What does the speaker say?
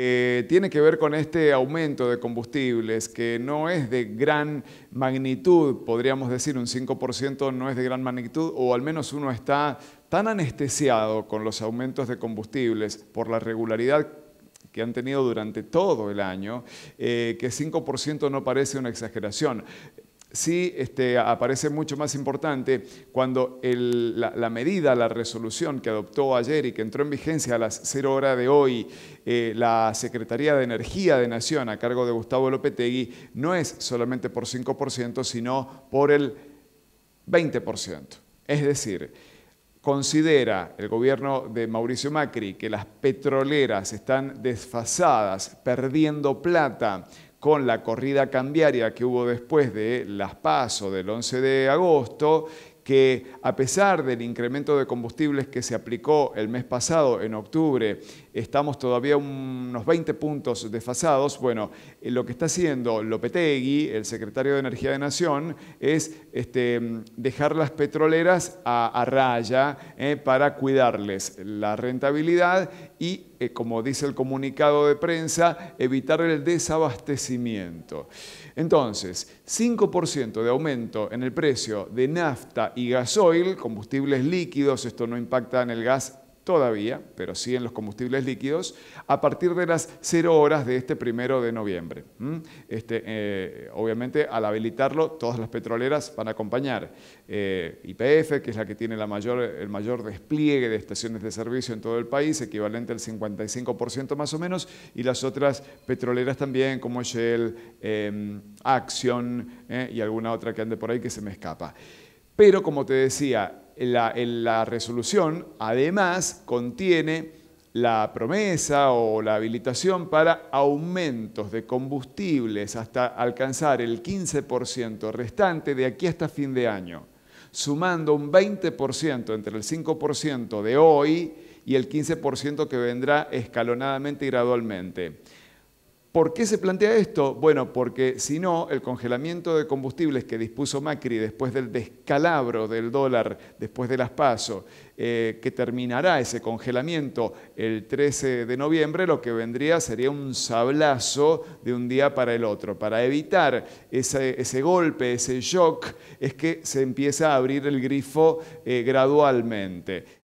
Eh, tiene que ver con este aumento de combustibles que no es de gran magnitud, podríamos decir un 5% no es de gran magnitud, o al menos uno está tan anestesiado con los aumentos de combustibles por la regularidad que han tenido durante todo el año, eh, que 5% no parece una exageración sí este, aparece mucho más importante cuando la, medida, la resolución que adoptó ayer y que entró en vigencia a las 0 horas de hoy eh, la Secretaría de Energía de Nación a cargo de Gustavo Lopetegui no es solamente por 5%, sino por el 20%. Es decir, considera el gobierno de Mauricio Macri que las petroleras están desfasadas, perdiendo plata, con la corrida cambiaria que hubo después de las PASO del 11 de agosto, que a pesar del incremento de combustibles que se aplicó el mes pasado, en octubre, estamos todavía unos 20 puntos desfasados, bueno, eh, lo que está haciendo Lopetegui, el secretario de Energía de Nación, es este, dejar las petroleras a, raya eh, para cuidarles la rentabilidad y eh, como dice el comunicado de prensa, evitar el desabastecimiento. Entonces, 5% de aumento en el precio de nafta y gasoil, combustibles líquidos, esto no impacta en el gas todavía, pero sí en los combustibles líquidos, a partir de las 0 horas de este primero de noviembre. Este, eh, obviamente, al habilitarlo, todas las petroleras van a acompañar. Eh, IPF, que es la que tiene el mayor despliegue de estaciones de servicio en todo el país, equivalente al 55% más o menos, y las otras petroleras también, como Shell, eh, Action y alguna otra que ande por ahí que se me escapa. Pero como te decía, la, resolución además contiene la promesa o la habilitación para aumentos de combustibles hasta alcanzar el 15% restante de aquí hasta fin de año, sumando un 20% entre el 5% de hoy y el 15% que vendrá escalonadamente y gradualmente. ¿Por qué se plantea esto? Bueno, porque si no, el congelamiento de combustibles que dispuso Macri después del descalabro del dólar, después de las pasos, eh, que terminará ese congelamiento el 13 de noviembre, lo que vendría sería un sablazo de un día para el otro. Para evitar ese, golpe, ese shock, es que se empieza a abrir el grifo eh, gradualmente.